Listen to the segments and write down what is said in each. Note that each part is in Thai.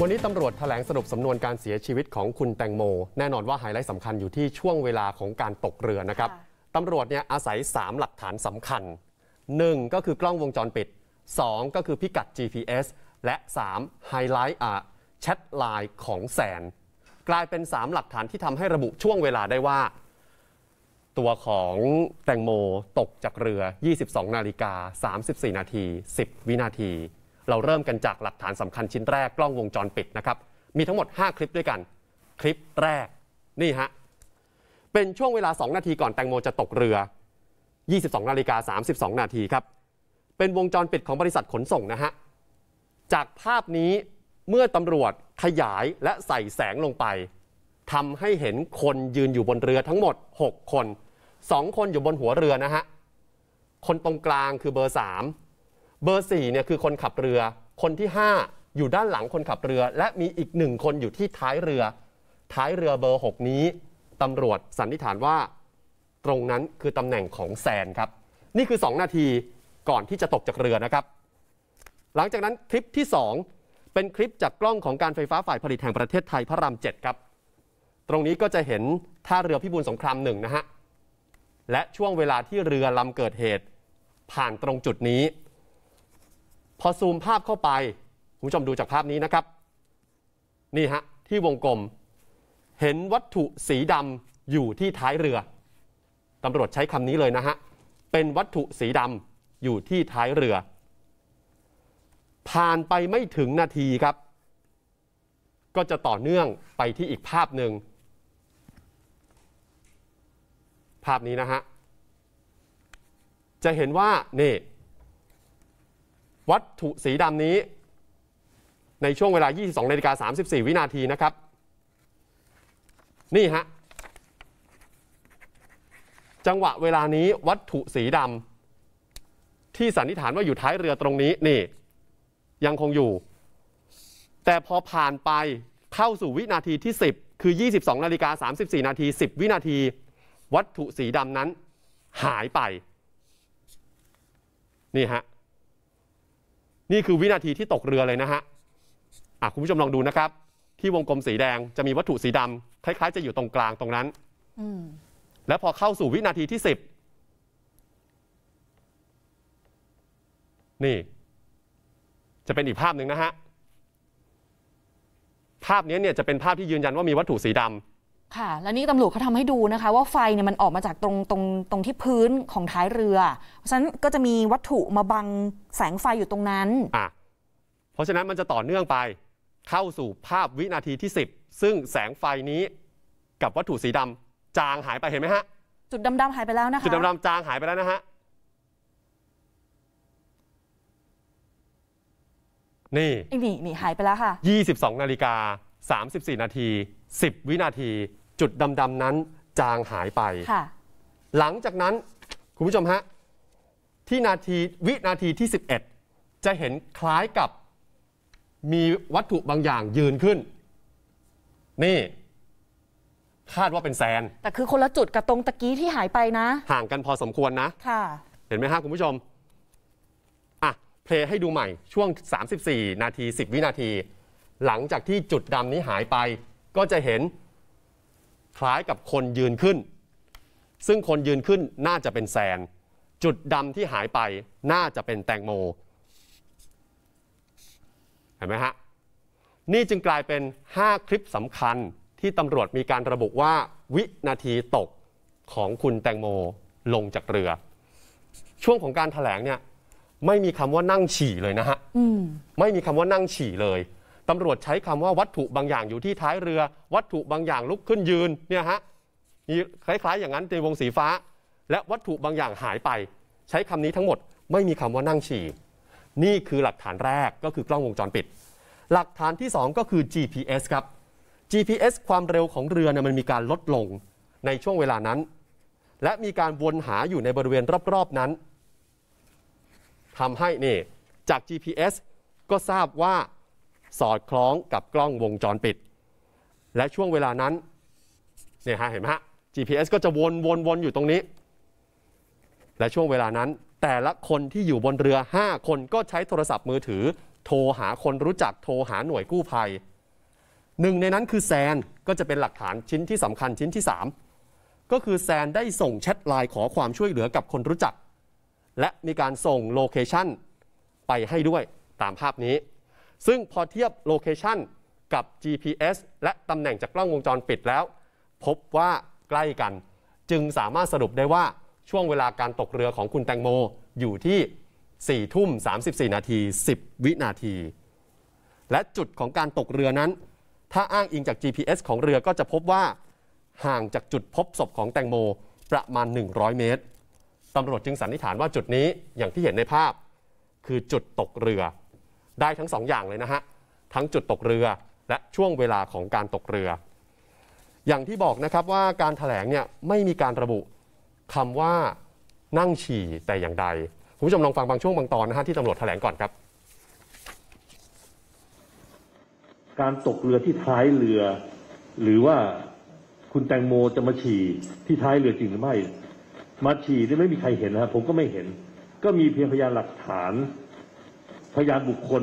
วันนี้ตำรวจแถลงสรุปสำนวนการเสียชีวิตของคุณแตงโม แน่นอนว่าไฮไลท์สำคัญอยู่ที่ช่วงเวลาของการตกเรือนะครับ ตำรวจเนี่ยอาศัย 3 หลักฐานสำคัญ 1 ก็คือกล้องวงจรปิด 2 ก็คือพิกัด GPS และ3ไฮไลท์อ่ะ แชทไลน์ของแสน กลายเป็น 3 หลักฐานที่ทำให้ระบุช่วงเวลาได้ว่า ตัวของแตงโมตกจากเรือ 22นาฬิกา34นาที10วินาทีเราเริ่มกันจากหลักฐานสำคัญชิ้นแรกกล้องวงจรปิดนะครับ มีทั้งหมด 5 คลิปด้วยกัน คลิปแรก นี่ฮะ เป็นช่วงเวลา 2 นาทีก่อนแตงโมจะตกเรือ 22นาฬิกา32 นาทีครับ เป็นวงจรปิดของบริษัทขนส่งนะฮะจากภาพนี้เมื่อตำรวจขยายและใส่แสงลงไปทำให้เห็นคนยืนอยู่บนเรือทั้งหมด 6 คน 2 คนอยู่บนหัวเรือนะฮะคนตรงกลางคือเบอร์3เบอร์สี่เนี่ยคือคนขับเรือ คนที่ 5 อยู่ด้านหลังคนขับเรือ และมีอีกหนึ่งคนอยู่ที่ท้ายเรือ ท้ายเรือเบอร์ 6 นี้ตำรวจสันนิษฐานว่า ตรงนั้นคือตำแหน่งของแซนครับนี่คือ 2 นาทีก่อนที่จะตกจากเรือนะครับหลังจากนั้นคลิปที่ 2 เป็นคลิปจากกล้องของการไฟฟ้าฝ่ายผลิตแห่งประเทศไทยพระรามเจ็ดครับตรงนี้ก็จะเห็นท่าเรือพิบูลสงครามหนึ่งนะฮะและช่วงเวลาที่เรือลำเกิดเหตุผ่านตรงจุดนี้พอซูมภาพเข้าไป คุณผู้ชมดูจากภาพนี้นะครับ นี่ฮะที่วงกลม เห็นวัตถุสีดำอยู่ที่ท้ายเรือตำรวจใช้คำนี้เลยนะฮะเป็นวัตถุสีดำอยู่ที่ท้ายเรือ ผ่านไปไม่ถึงนาทีครับ ก็จะต่อเนื่องไปที่อีกภาพหนึ่งภาพนี้นะฮะจะเห็นว่า นี่วัตถุสีดำนี้ ในช่วงเวลา 22 นาฬิกา34 วินาทีนะครับ นี่ฮะ จังหวะเวลานี้วัตถุสีดำที่สันนิษฐานว่าอยู่ท้ายเรือตรงนี้นี่ ยังคงอยู่ แต่พอผ่านไปเข้าสู่วินาทีที่ 10 คือ 22 นาฬิกา34 นาที10 วินาที วัตถุสีดำนั้นหายไป นี่ฮะนี่คือวินาทีที่ตกเรือเลยนะฮะ อ่ะคุณผู้ชมลองดูนะครับ ที่วงกลมสีแดงจะมีวัตถุสีดำคล้าย ๆ จะอยู่ตรงกลางตรงนั้นอแล้วพอเข้าสู่วินาทีที่สิบนี่ จะเป็นอีกภาพหนึ่งนะฮะ ภาพนี้เนี่ยจะเป็นภาพที่ยืนยันว่ามีวัตถุสีดำค่ะ แล้วนี่ตำรวจเขาทำให้ดูนะคะ ว่าไฟเนี่ยมันออกมาจากตรงตรงตรงที่พื้นของท้ายเรือ เพราะฉะนั้นก็จะมีวัตถุมาบังแสงไฟอยู่ตรงนั้น อ่ะเพราะฉะนั้นมันจะต่อเนื่องไปเข้าสู่ภาพวินาทีที่ 10 ซึ่งแสงไฟนี้กับวัตถุสีดำจางหายไปเห็นไหมฮะ จุดดำๆหายไปแล้วนะคะจุดดำๆจางหายไปแล้วนะฮะนี่นี่นี่หายไปแล้วค่ะ 22นาฬิกา34นาที10 วินาทีจุดดำๆนั้นจางหายไป หลังจากนั้นคุณผู้ชมฮะ ที่นาทีวินาทีที่ 11 จะเห็นคล้ายกับมีวัตถุบางอย่างยืนขึ้น นี่ คาดว่าเป็นแซน แต่คือคนละจุดกับตรงตะกี้ที่หายไปนะ ห่างกันพอสมควรนะ ค่ะ เห็นไหมฮะ คุณผู้ชมอ่ะเพลย์ให้ดูใหม่ ช่วง 34 นาที 10 วินาที หลังจากที่จุดดำนี้หายไปก็จะเห็นคล้ายกับคนยืนขึ้น ซึ่งคนยืนขึ้นน่าจะเป็นแซนจุดดำที่หายไป น่าจะเป็นแตงโมเห็นไหมฮะ นี่จึงกลายเป็น 5 คลิปสำคัญที่ตำรวจมีการระบุว่า วินาทีตกของคุณแตงโมลงจากเรือ ช่วงของการถแถลงเนี่ย ไม่มีคำว่านั่งฉี่เลยนะฮะไม่มีคำว่านั่งฉี่เลยตำรวจใช้คำว่าวัตถุบางอย่างอยู่ที่ท้ายเรือ วัตถุบางอย่างลุกขึ้นยืนเนี่ยฮะมีคล้าย ๆ อย่างนั้นในวงสีฟ้า และวัตถุบางอย่างหายไป ใช้คำนี้ทั้งหมดไม่มีคำว่านั่งฉี่นี่คือหลักฐานแรกก็คือกล้องวงจรปิด หลักฐานที่2ก็คือ GPS ครับ GPS ความเร็วของเรือเนี่ยมันมีการลดลงในช่วงเวลานั้น และมีการวนหาอยู่ในบริเวณรอบๆนั้นทำให้นี่จาก GPS ก็ทราบว่าสอดคล้องกับกล้องวงจรปิด และช่วงเวลานั้นเนี่ยฮะ เห็นไหมฮะ GPS ก็จะวนวนวนอยู่ตรงนี้ และช่วงเวลานั้น แต่ละคนที่อยู่บนเรือ 5 คนก็ใช้โทรศัพท์มือถือ โทรหาคนรู้จักโทรหาหน่วยกู้ภัยหนึ่งในนั้นคือแซนก็จะเป็นหลักฐานชิ้นที่สำคัญชิ้นที่ 3 ก็คือแซนได้ส่งแชทไลน์ขอความช่วยเหลือกับคนรู้จักและมีการส่งโลเคชันไปให้ด้วยตามภาพนี้ซึ่งพอเทียบโลเคชันกับ GPS และตำแหน่งจากกล้องวงจรปิดแล้ว พบว่าใกล้กัน จึงสามารถสรุปได้ว่าช่วงเวลาการตกเรือของคุณแตงโมอยู่ที่4ทุ่ม 34 นาที 10 วินาที และจุดของการตกเรือนั้น ถ้าอ้างอิงจาก GPS ของเรือก็จะพบว่า ห่างจากจุดพบศพของแตงโมประมาณ 100 เมตร ตำรวจจึงสันนิษฐานว่าจุดนี้อย่างที่เห็นในภาพ คือจุดตกเรือได้ทั้ง2ออย่างเลยนะฮะทั้งจุดตกเรือและช่วงเวลาของการตกเรือ อย่างที่บอกนะครับว่าการถแถลงเนี่ยไม่มีการระบุ คำว่านั่งฉี่แต่อย่างใดคุณผู้ชมลองฟังบางช่วงบางตอนนะฮะที่ตำรวจถแถลงก่อนครับ การตกเรือที่ท้ายเรือ หรือว่าคุณแตงโมจะมาฉี่ที่ท้ายเรือจริงหรือไม่มาฉี่ไี่ไม่มีใครเห็นนะผมก็ไม่เห็นก็มีเพียงพยานหลักฐานพยานบุคคล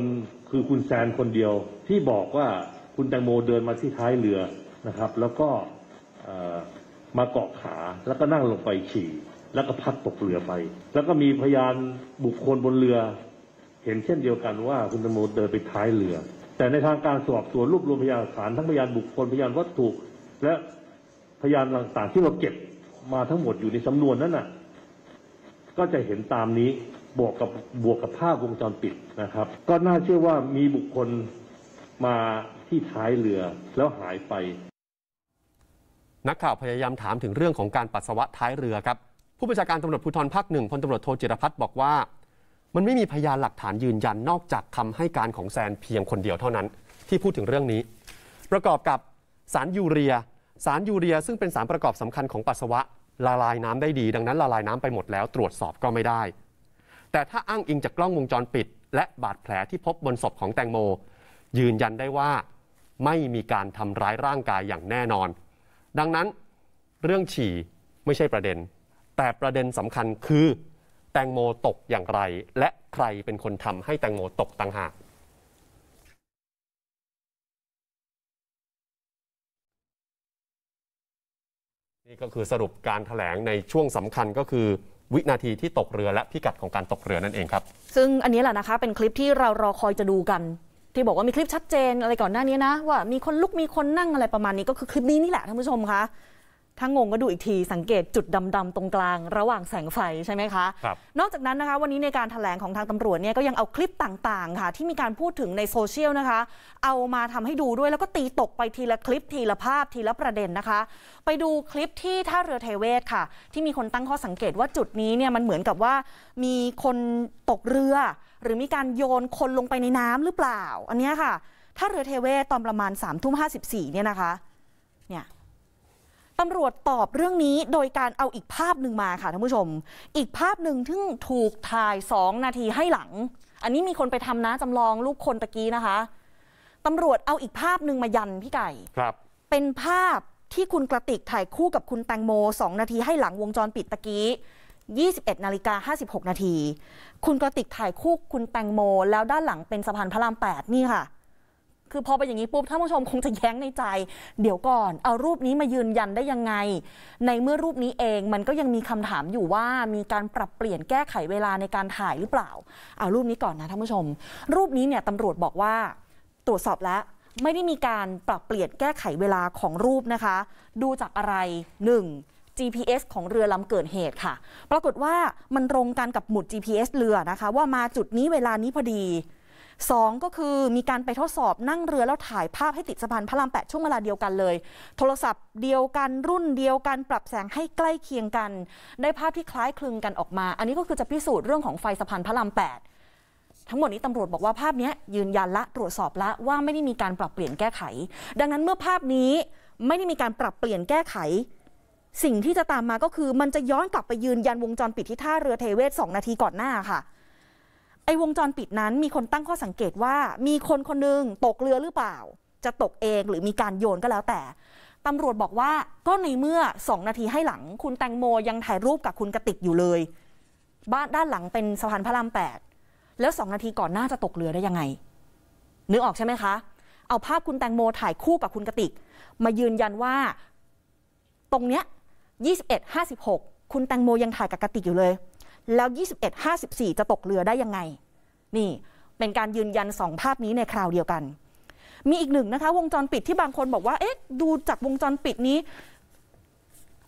คือคุณแซน คนเดียวที่บอกว่าคุณแตงโมเดินมาที่ท้ายเรือนะครับ แล้วก็มาเกาะขาแล้วก็นั่งลงไปฉี่แล้วก็พัดตกเรือไป แล้วก็มีพยานบุคคลบนเรือ เห็นเช่นเดียวกันว่าคุณแตงโมเดินไปท้ายเรือ แต่ในทางการสอบสวนรวบรวมพยานหลักฐานทั้งพยานบุคคลพยานวัตถุและพยานหลักฐานที่เราเก็บมาทั้งหมดอยู่ในสำนวนนั้นน่ะก็จะเห็นตามนี้บวกกับบวกกับภาพวงจรปิดนะครับ ก็น่าเชื่อว่ามีบุคคลมาที่ท้ายเรือแล้วหายไป นักข่าวพยายามถามถึงเรื่องของการปัสสาวะท้ายเรือครับ ผู้บัญชาการตำรวจภูธรภาคหนึ่งพลตำรวจโทจิรพัฒน์บอกว่า มันไม่มีพยานหลักฐานยืนยันนอกจากคำให้การของแซนเพียงคนเดียวเท่านั้น ที่พูดถึงเรื่องนี้ ประกอบกับสารยูเรีย สารยูเรีย ซึ่งเป็นสารประกอบสำคัญของปัสสาวะละลายน้ำได้ดีดังนั้นละลายน้ำไปหมดแล้วตรวจสอบก็ไม่ได้ แต่ถ้าอ้างอิงจากกล้องวงจรปิด และบาดแผลที่พบบนศพของแตงโม ยืนยันได้ว่าไม่มีการทำร้ายร่างกายอย่างแน่นอน ดังนั้นเรื่องฉี่ไม่ใช่ประเด็น แต่ประเด็นสำคัญคือ แตงโมตกอย่างไร และใครเป็นคนทำให้แตงโมตกต่างหากี่ก็คือสรุปการถแถลงในช่วงสำคัญก็คือ วินาทีที่ตกเรือและพิกัดของการตกเรือนั่นเองครับซึ่งอันนี้แหละนะคะ เป็นคลิปที่เรารอคอยจะดูกัน ที่บอกว่ามีคลิปชัดเจนอะไรก่อนหน้านี้นะ ว่ามีคนลุกมีคนนั่งอะไรประมาณนี้ ก็คือคลิปนี้นี่แหละท่านผู้ชมคะถ้างงก็ดูอีกทีสังเกตจุดดำๆตรงกลางระหว่างแสงไฟใช่ไหมคะครับนอกจากนั้นนะคะ วันนี้ในการถแถลงของทางตำรวจเนี่ยก็ยังเอาคลิปต่างๆ ค่ะ ที่มีการพูดถึงในโซเชียลนะคะ เอามาทำให้ดูด้วยแล้วก็ตีตกไปทีละคลิปทีละภาพทีละประเด็นนะคะ ไปดูคลิปที่ท่าเรือเทเวศค่ะ ที่มีคนตั้งข้อสังเกตว่าจุดนี้เนี่ยมันเหมือนกับว่ามีคนตกเรือหรือมีการโยนคนลงไปในน้ำหรือเปล่า อันนี้ค่ะท่าเรือเทเวศตอนประมาณ3ามทุ่มห้เนี่ยนะคะเนี่ยตำรวจตอบเรื่องนี้โดยการเอาอีกภาพหนึ่งมา ค่ะท่านผู้ชม อีกภาพหนึ่งที่ถูกถ่ายสองนาทีให้หลัง อันนี้มีคนไปทำนะจำลองรูปคนตะกี้นะคะ ตำรวจเอาอีกภาพหนึ่งมายันพี่ไก่ครับ เป็นภาพที่คุณกระติกถ่ายคู่กับคุณแตงโมสองนาทีให้หลังวงจรปิดตะกี้ 21นาฬิกา56นาที คุณกระติกถ่ายคู่คุณแตงโมแล้วด้านหลังเป็นสะพานพระราม8นี่ค่ะคือพอไปอย่างนี้ปุ๊บท่านผู้ชมคงจะแย้งในใจ เดี๋ยวก่อน เอารูปนี้มายืนยันได้ยังไง ในเมื่อรูปนี้เองมันก็ยังมีคำถามอยู่ว่ามีการปรับเปลี่ยนแก้ไขเวลาในการถ่ายหรือเปล่า เอารูปนี้ก่อนนะท่านผู้ชม รูปนี้เนี่ยตำรวจบอกว่า ตรวจสอบแล้วไม่ได้มีการปรับเปลี่ยนแก้ไขเวลาของรูปนะคะ ดูจากอะไร 1. GPS ของเรือลำเกิดเหตุค่ะปรากฏว่ามันตรงกันกับหมุด GPS เรือนะคะ ว่ามาจุดนี้เวลานี้พอดีสองก็คือมีการไปทดสอบนั่งเรือแล้วถ่ายภาพให้ติดสะพานพระรามแปดช่วงเวลาเดียวกันเลย โทรศัพท์เดียวกันรุ่นเดียวกันปรับแสงให้ใกล้เคียงกัน ได้ภาพที่คล้ายคลึงกันออกมา อันนี้ก็คือจะพิสูจน์เรื่องของไฟสะพานพระรามแปดทั้งหมดนี้ตำรวจบอกว่าภาพนี้ยืนยันละตรวจสอบละ ว่าไม่ได้มีการปรับเปลี่ยนแก้ไข ดังนั้นเมื่อภาพนี้ไม่ได้มีการปรับเปลี่ยนแก้ไข สิ่งที่จะตามมาก็คือมันจะย้อนกลับไปยืนยันวงจรปิดที่ท่าเรือเทเวศสองนาทีก่อนหน้าค่ะไอ้วงจรปิดนั้นมีคนตั้งข้อสังเกตว่า มีคนคนนึงตกเรือหรือเปล่า จะตกเองหรือมีการโยนก็แล้วแต่ ตำรวจบอกว่าก็ในเมื่อสองนาทีให้หลัง คุณแตงโมยังถ่ายรูปกับคุณกติกอยู่เลย บ้านด้านหลังเป็นสะพานพระรามแปดแล้วสองนาทีก่อนหน้าจะตกเรือได้ยังไงนึกออกใช่ไหมคะ เอาภาพคุณแตงโมถ่ายคู่กับคุณกติกมายืนยันว่าตรงเนี้ย21 56 คุณแตงโมยังถ่ายกับกติกอยู่เลยแล้ว 21-54 จะตกเรือได้ยังไง นี่ เป็นการยืนยันสองภาพนี้ในคราวเดียวกัน มีอีกหนึ่งนะคะวงจรปิดที่บางคนบอกว่า เอ๊ะ ดูจากวงจรปิดนี้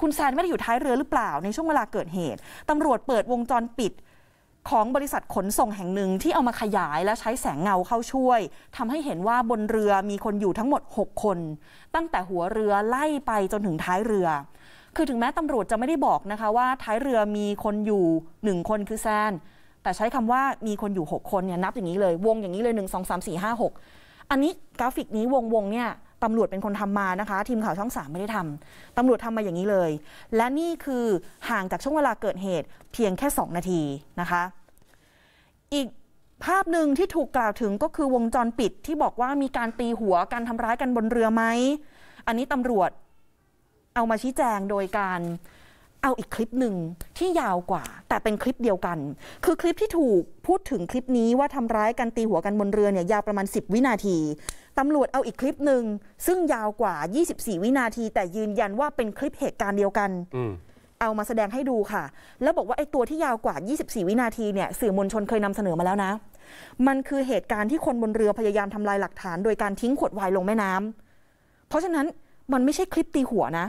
คุณแซนไม่ได้อยู่ท้ายเรือหรือเปล่าในช่วงเวลาเกิดเหตุ ตำรวจเปิดวงจรปิดของบริษัทขนส่งแห่งหนึ่งที่เอามาขยายและใช้แสงเงาเข้าช่วย ทำให้เห็นว่าบนเรือมีคนอยู่ทั้งหมด 6 คน ตั้งแต่หัวเรือไล่ไปจนถึงท้ายเรือคือถึงแม้ตำรวจจะไม่ได้บอกนะคะว่าท้ายเรือมีคนอยู่หนึ่งคนคือแซน แต่ใช้คำว่ามีคนอยู่ 6 คนเนี่ยนับอย่างนี้เลย วงอย่างนี้เลย 1 2 3 4 5 6 อันนี้กราฟิกนี้วงวงเนี่ยตำรวจเป็นคนทำมานะคะทีมข่าวช่องสามไม่ได้ทำตำรวจทำมาอย่างนี้เลย และนี่คือห่างจากช่วงเวลาเกิดเหตุเพียงแค่ 2 นาทีนะคะอีกภาพหนึ่งที่ถูกกล่าวถึงก็คือวงจรปิดที่บอกว่ามีการตีหัวการทำร้ายกันบนเรือไหมอันนี้ตำรวจเอามาชี้แจงโดยการเอาอีกคลิปหนึ่งที่ยาวกว่า แต่เป็นคลิปเดียวกัน คือคลิปที่ถูกพูดถึงคลิปนี้ว่าทำร้ายกันตีหัวกันบนเรือเนี่ยยาวประมาณ 10 วินาทีตำรวจเอาอีกคลิปหนึ่งซึ่งยาวกว่า 24 วินาที แต่ยืนยันว่าเป็นคลิปเหตุการณ์เดียวกันเอามาแสดงให้ดูค่ะ แล้วบอกว่าไอ้ตัวที่ยาวกว่า 24 วินาทีเนี่ยสื่อมวลชนเคยนำเสนอมาแล้วนะ มันคือเหตุการณ์ที่คนบนเรือพยายามทำลายหลักฐาน โดยการทิ้งขวดไวน์ลงแม่น้ำเพราะฉะนั้นมันไม่ใช่คลิปตีหัวนะ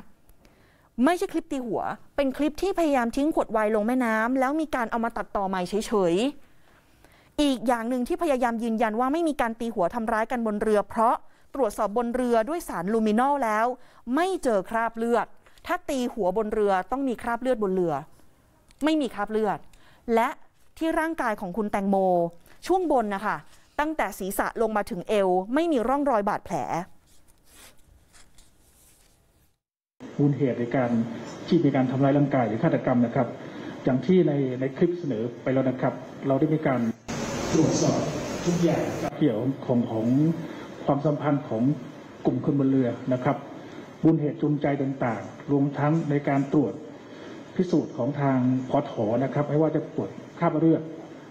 ไม่ใช่คลิปตีหัว เป็นคลิปที่พยายามทิ้ง ขวดไวน์ลงแม่น้ำ แล้วมีการเอามาตัดต่อใหม่เฉยๆ อีกอย่างหนึ่งที่พยายามยืนยันว่าไม่มีการตีหัวทำร้ายกันบนเรือเพราะตรวจสอบบนเรือด้วยสารลูมินอลแล้ว ไม่เจอคราบเลือด ถ้าตีหัวบนเรือต้องมีคราบเลือดบนเรือ ไม่มีคราบเลือด และที่ร่างกายของคุณแตงโม ช่วงบนนะคะตั้งแต่ศีรษะลงมาถึงเอว ไม่มีร่องรอยบาดแผลมูลเหตุในการที่มีการทำลร้ายร่างกาย หรือฆาตกรรมนะครับอย่างที่ในในคลิปเสนอไปแล้วนะครับ เราได้มีการตรวจสอบทุกอย่างเกี่ยวของของความสัมพันธ์ของกลุ่มคนบนเรือนะครับมูลเหตุจูงใจต่างๆ รวมทั้งในการตรวจพิสูจน์ของทางพอถอนะครับไม่ว่าจะตรวจคราบเลือด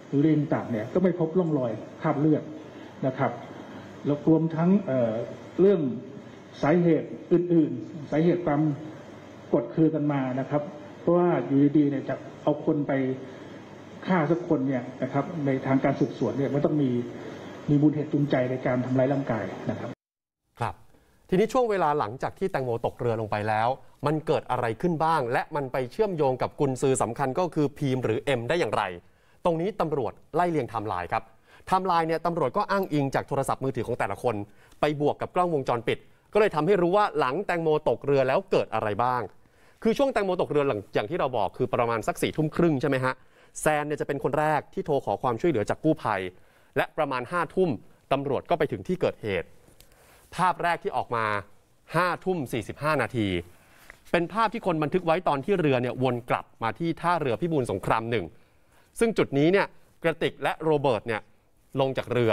หรือเลือดต่างเนี่ยก็ไม่พบร่องรอยคราบเลือดนะครับแล้วรวมทั้งเเรื่องสาเหตุอื่นๆ สาเหตุความกดคือกันมานะครับ เพราะว่าอยู่ดีๆ เนี่ยจะเอาคนไปฆ่าสักคนเนี่ยนะครับในทางการสืบสวนเนี่ยมันต้องมีมีมูลเหตุจูงใจในการทำร้ายร่างกายนะครับ ครับ ทีนี้ช่วงเวลาหลังจากที่แตงโมตกเรือลงไปแล้ว มันเกิดอะไรขึ้นบ้าง และมันไปเชื่อมโยงกับกุญซือสำคัญก็คือพีมหรือเอ็มได้อย่างไร ตรงนี้ตำรวจไล่เลียงทำลายครับทำลายเนี่ยตำรวจก็อ้างอิงจากโทรศัพท์มือถือของแต่ละคน ไปบวกกับกล้องวงจรปิดก็เลยทำให้รู้ว่าหลังแตงโมตกเรือแล้วเกิดอะไรบ้าง คือช่วงแตงโมตกเรือหลังอย่างที่เราบอกคือประมาณสักสี่ทุ่มครึ่งใช่ไหมฮะแซนเนี่ยจะเป็นคนแรกที่โทรขอความช่วยเหลือจากกู้ภัย และประมาณห้าทุ่มตำรวจก็ไปถึงที่เกิดเหตุ ภาพแรกที่ออกมาห้าทุ่มสี่ิบห้านาที เป็นภาพที่คนบันทึกไว้ตอนที่เรือเนี่ยวนกลับมาที่ท่าเรือพิบูลสงครามหนึ่งซึ่งจุดนี้เนี่ยกระติกและโรเบิร์ตเนี่ยลงจากเรือ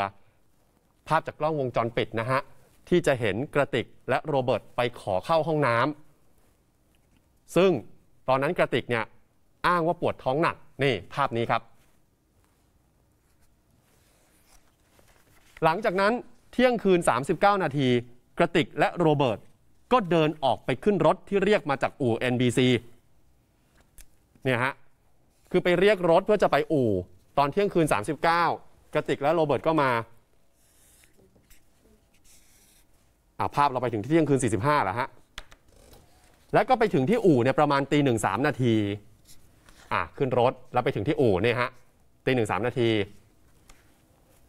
ภาพจากกล้องวงจรปิดนะฮะที่จะเห็นกระติกและโรเบิร์ตไปขอเข้าห้องน้ำ ซึ่งตอนนั้นกระติกเนี่ยอ้างว่าปวดท้องหนัก นี่ภาพนี้ครับ หลังจากนั้นเที่ยงคืน 39 นาที กระติกและโรเบิร์ตก็เดินออกไปขึ้นรถที่เรียกมาจากอู่ NBC เนี่ยฮะ คือไปเรียกรถเพื่อจะไปอู่ตอนเที่ยงคืน 39กระติกและโรเบิร์ตก็มาภาพเราไปถึงที่เที่ยงคืน45แล้วฮะ แล้วก็ไปถึงที่อู่เนี่ยประมาณตีหนึ่งสามนาทีอ่ะขึ้นรถแล้วไปถึงที่อู่เนี่ยฮะตีหนึ่งสามนาที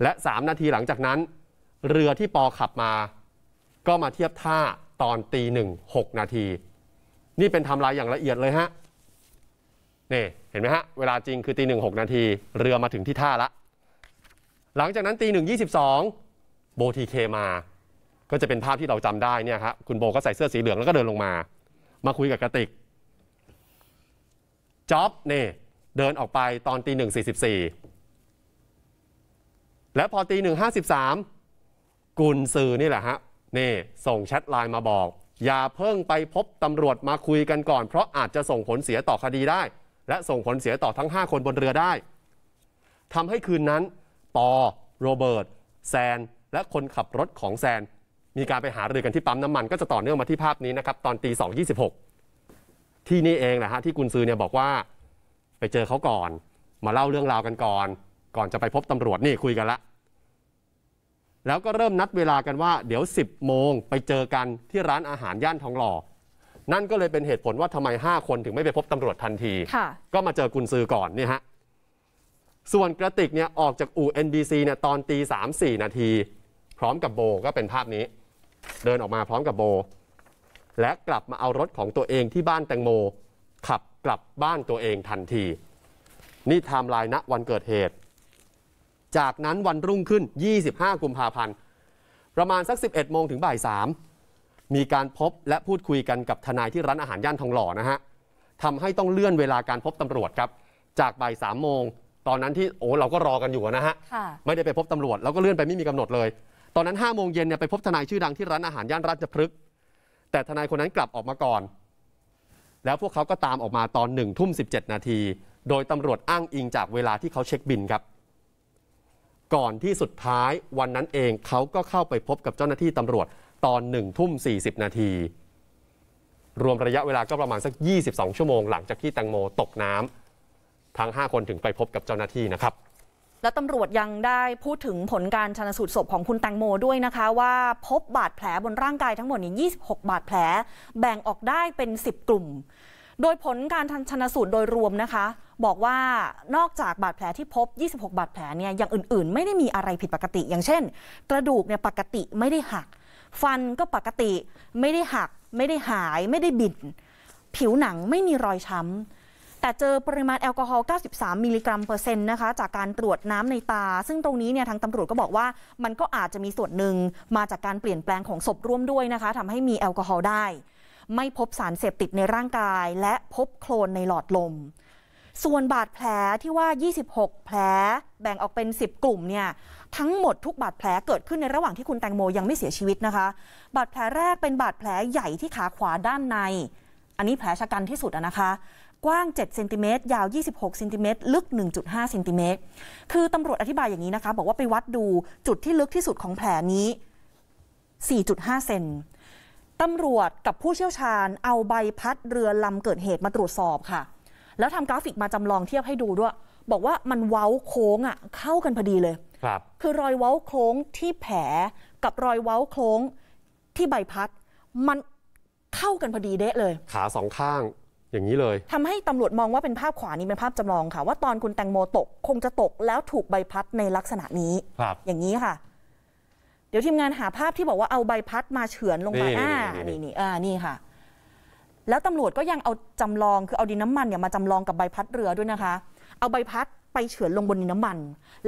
และสามนาที หลังจากนั้น เรือที่ปอขับมาก็มาเทียบท่าตอนตีหนึ่งหกนาทีนี่เป็นทำลายอย่างละเอียดเลยฮะนี่เห็นไหมฮะเวลาจริงคือตีหนึ่งหกนาทีเรือมาถึงที่ท่าละหลังจากนั้นตีหนึ่งยี่สิบสองโบทีเคมาก็จะเป็นภาพที่เราจำได้เนี่ยครับคุณโบก็ใส่เสื้อสีเหลือง แล้วก็เดินลงมา มาคุยกับกระติกจ็อบเนี่เดินออกไปตอนตีหนึ่งสี่สิบสี่และพอตีหนึ่งห้าสิบสามกุนซือนี่แหละฮะนี่ส่งแชทไลน์มาบอก อย่าเพิ่งไปพบตำรวจมาคุยกันก่อน เพราะอาจจะส่งผลเสียต่อคดีได้ และส่งผลเสียต่อทั้ง 5 คนบนเรือได้ทำให้คืนนั้นปอโรเบิร์ตแซนและคนขับรถของแซนมีการไปหาเรือกันที่ปั๊มน้ำมัน ก็จะต่อเนื่องมาที่ภาพนี้นะครับตอนตีสองยี่สิบหกที่นี่เองนะฮะที่กุนซือเนี่ยบอกว่าไปเจอเขาก่อน มาเล่าเรื่องราวกันก่อน ก่อนจะไปพบตำรวจนี่คุยกันละแล้วก็เริ่มนัดเวลากันว่าเดี๋ยว 10โมงไปเจอกันที่ร้านอาหารย่านทองหล่อนั่นก็เลยเป็นเหตุผลว่าทำไม 5 คนถึงไม่ไปพบตำรวจทันที ก็มาเจอกุนซือก่อนนี่ฮะส่วนกระติกเนี่ยออกจากอู่ NBC เนี่ยตอนตี3 4นาทีพร้อมกับโบก็เป็นภาพนี้เดินออกมาพร้อมกับโบ และกลับมาเอารถของตัวเองที่บ้านแตงโม ขับกลับบ้านตัวเองทันที นี่ไทม์ไลน์ณวันเกิดเหตุ จากนั้นวันรุ่งขึ้น 25 กุมภาพันธ์ประมาณสัก 11 โมง ถึงบ่าย 3 มีการพบและพูดคุยกันกับทนายที่ร้านอาหารย่านทองหล่อนะฮะทำให้ต้องเลื่อนเวลาการพบตำรวจครับ จากบ่าย 3 โมง ตอนนั้นที่โอ้เราก็รอกันอยู่นะฮะไม่ได้ไปพบตำรวจแล้วก็เลื่อนไปไม่มีกำหนดเลยตอนนั้น5้าโมงเย็นเนี่ยไปพบทนายชื่อดังที่ร้านอาหารย่านราชพฤกษ์แต่ทนายคนนั้นกลับออกมาก่อน แล้วพวกเขาก็ตามออกมาตอน1นึ่ทุ่มสินาทีโดยตำรวจอ้างอิงจากเวลาที่เขาเช็คบินครับ ก่อนที่สุดท้ายวันนั้นเองเขาก็เข้าไปพบกับเจ้าหน้าที่ตำรวจตอน1นึ่ทุ่มสีนาทีรวมระยะเวลาก็ประมาณสัก 22 ชั่วโมงหลังจากที่แตงโมตกน้ำทั้ง 5 คนถึงไปพบกับเจ้าหน้าที่นะครับและตำรวจยังได้พูดถึงผลการชนสูตรศพของคุณแตงโมด้วยนะคะ ว่าพบบาดแผลบนร่างกายทั้งหมดนี้26 บาดแผลแบ่งออกได้เป็น 10 กลุ่ม โดยผลการชนสูตรโดยรวมนะคะ บอกว่านอกจากบาดแผลที่พบ 26 บาดแผลเนี่ยอย่างอื่นๆ ไม่ได้มีอะไรผิดปกติอย่างเช่น กระดูกเนี่ยปกติไม่ได้หัก ฟันก็ปกติไม่ได้หัก ไม่ได้หายไม่ได้บิดผิวหนังไม่มีรอยช้ำแต่เจอปริมาณแอลกอฮอล์93 มิลลิกรัมเปอร์เซ็นต์นะคะจากการตรวจน้ำในตา ซึ่งตรงนี้เนี่ยทางตำรวจก็บอกว่า มันก็อาจจะมีส่วนหนึ่งมาจากการเปลี่ยนแปลงของศพร่วมด้วยนะคะ ทำให้มีแอลกอฮอล์ได้ ไม่พบสารเสพติดในร่างกาย และพบโคลนในหลอดลม ส่วนบาดแผลที่ว่า 26 แผลแบ่งออกเป็น 10 กลุ่มเนี่ยทั้งหมดทุกบาดแผลเกิดขึ้นในระหว่างที่คุณแตงโมยังไม่เสียชีวิตนะคะ บาดแผลแรกเป็นบาดแผลใหญ่ที่ขาขวาด้านใน อันนี้แผลชะกันที่สุดนะคะกว้าง 7 เซนติเมตร ยาว 26 เซนติเมตร ลึก 1.5 เซนติเมตร คือตำรวจอธิบายอย่างนี้นะคะ บอกว่าไปวัดดูจุดที่ลึกที่สุดของแผลนี้ 4.5 เซนตำรวจกับผู้เชี่ยวชาญเอาใบพัดเรือลำเกิดเหตุมาตรวจสอบค่ะ แล้วทำกราฟิกมาจำลองเทียบให้ดูด้วย บอกว่ามันเว้าโค้งอ่ะเข้ากันพอดีเลย ครับ คือรอยเว้าโค้งที่แผลกับรอยเว้าโค้งที่ใบพัดมันเข้ากันพอดีเดะเลย ขาสองข้างอย่างนี้เลยทำให้ตำรวจมองว่าเป็นภาพขวานี้เป็นภาพจำลองค่ะ ว่า ตอนคุณแตงโมตกคงจะตกแล้วถูกใบพัดในลักษณะนี้ ครับ อย่างนี้ค่ะ เดี๋ยวทีมงานหาภาพที่บอกว่าเอาใบพัดมาเฉือนลงไปอ่านี่นี่อ่านี่ค่ะ แล้วตำรวจก็ยังเอาจำลองคือเอาดินน้ำมันเนี่ยมาจำลองกับใบพัดเรือด้วยนะคะ เอาใบพัดไปเฉือนลงบนดินน้ำมัน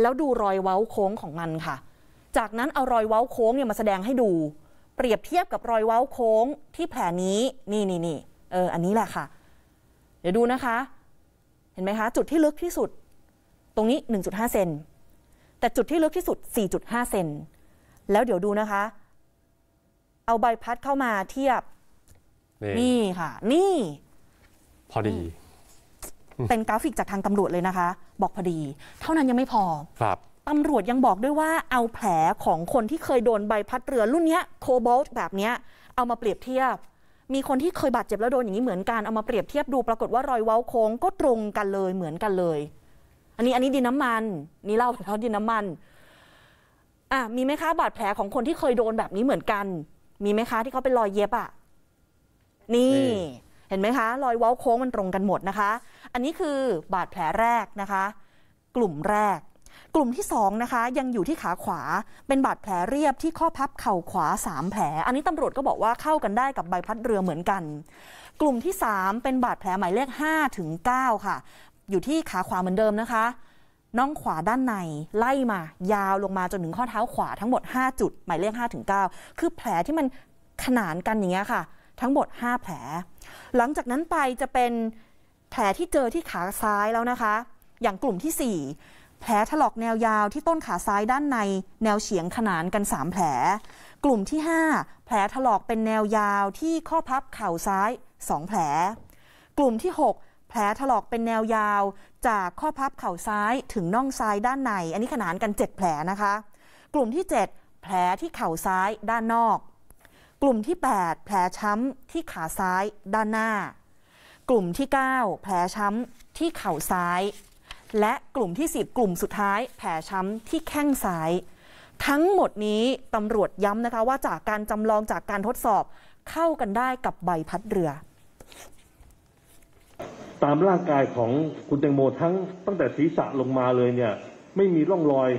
แล้วดูรอยเว้าโค้งของมันค่ะ จากนั้นเอารอยเว้าโค้งเนี่ยมาแสดงให้ดู เปรียบเทียบกับรอยเว้าโค้งที่แผลนี้ นี่นี่นี่เอออันนี้แหละค่ะดี๋ยวดูนะคะ เห็นไหมคะ จุดที่ลึกที่สุด ตรงนี้ 1.5 เซน แต่จุดที่ลึกที่สุด 4.5 เซน แล้วเดี๋ยวดูนะคะ เอาใบพัดเข้ามาเทียบ นี่ค่ะ นี่ พอดี เป็นกราฟิกจากทางตำรวจเลยนะคะ บอกพอดี เท่านั้นยังไม่พอ ครับตำรวจยังบอกด้วยว่า เอาแผลของคนที่เคยโดนใบพัดเรือรุ่นนี้โคบอลต์แบบนี้เอามาเปรียบเทียบมีคนที่เคยบาดเจ็บแล้วโดนอย่างนี้เหมือนกัน เอามาเปรียบเทียบดูปรากฏว่ารอยเว้าโค้งก็ตรงกันเลยเหมือนกันเลย อันนี้อันนี้ดินน้ำมัน นี่เล่าเปแาะดินน้ำมัน อ่ะมีไหมคะบาดแผลของคนที่เคยโดนแบบนี้เหมือนกัน มีไหมคะที่เขาเป็นรอยเย็บ อ่ะ นี่ เห็นไหมคะ รอยเว้าโค้งมันตรงกันหมดนะคะ อันนี้คือบาดแผลแรกนะคะ กลุ่มแรกกลุ่มที่2นะคะยังอยู่ที่ขาขวาเป็นบาดแผลเรียบที่ข้อพับเข่าขวา 3แผลอันนี้ตำรวจก็บอกว่าเข้ากันได้กับใบพัดเรือเหมือนกัน กลุ่มที่ 3 เป็นบาดแผลหมายเลข5ถึง9ค่ะอยู่ที่ขาขวาเหมือนเดิมนะคะน่องขวาด้านในไล่มา ยาวลงมาจนถึงข้อเท้าขวาทั้งหมด5จุดหมายเลข5ถึง9คือแผลที่มันขนานกันอย่างเงี้ยค่ะ ทั้งหมด 5 แผล หลังจากนั้นไปจะเป็นแผลที่เจอที่ขาซ้ายแล้วนะคะ อย่างกลุ่มที่4แผลถลอกแนวยาวที่ต้นขาซ้ายด้านในแนวเฉียงขนานกัน 3 แผล กลุ่มที่5แผลถลอกเป็นแนวยาวที่ข้อพับเข่าซ้าย 2 แผล กลุ่มที่ 6 แผลถลอกเป็นแนวยาว จากข้อพับเข่าซ้ายถึงน่องซ้ายด้านใน อันนี้ขนานกัน 7 แผลนะคะ กลุ่มที่ 7 แผลที่เข่าซ้ายด้านนอก กลุ่มที่ 8แผลช้ำที่ขาซ้ายด้านหน้า กลุ่มที่ 9แผลช้ำที่เข่าซ้ายและกลุ่มที่10กลุ่มสุดท้ายแผลช้ำที่แข้งซ้าย ทั้งหมดนี้ตำรวจย้ำนะคะว่าจากการจำลองจากการทดสอบเข้ากันได้กับใบพัดเรือ ตามร่างกายของคุณแตงโมทั้ง ตั้งแต่ศีรษะลงมาเลยเนี่ยไม่มีร่องรอย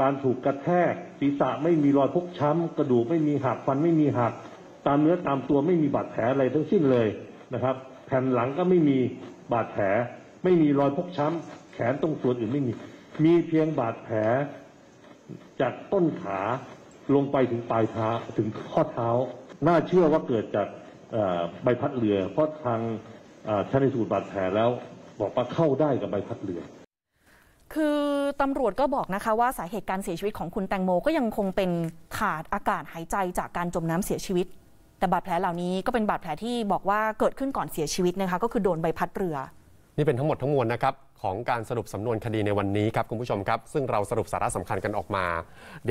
การถูกกระแทกศีรษะไม่มีรอยพกช้ำกระดูกไม่มีหัก ฟันไม่มีหัก ตามเนื้อตามตัวไม่มีบาดแผลอะไรทั้งสิ้นเลยนะครับ แผ่นหลังก็ไม่มีบาดแผลไม่มีรอยพกช้ำแขนตรงส่วนอื่นไม่มี มีเพียงบาดแผลจากต้นขา ลงไปถึงปลายเท้าถึงข้อเท้า น่าเชื่อว่าเกิดจากใบพัดเรือ เพราะทางชันสูตรบาดแผลแล้วบอกว่าเข้าได้กับใบพัดเรือ คือตำรวจก็บอกนะคะว่าสาเหตุการเสียชีวิตของคุณแตงโมก็ยังคงเป็นขาดอากาศหายใจจากการจมน้ำเสียชีวิต แต่บาดแผลเหล่านี้ก็เป็นบาดแผลที่บอกว่าเกิดขึ้นก่อนเสียชีวิตนะคะก็คือโดนใบพัดเรือนี่เป็นทั้งหมดทั้งมวลนะครับของการสรุปสำนวนคดีในวันนี้ครับคุณผู้ชมครับซึ่งเราสรุปสาระสำคัญกันออกมาเดี๋ยว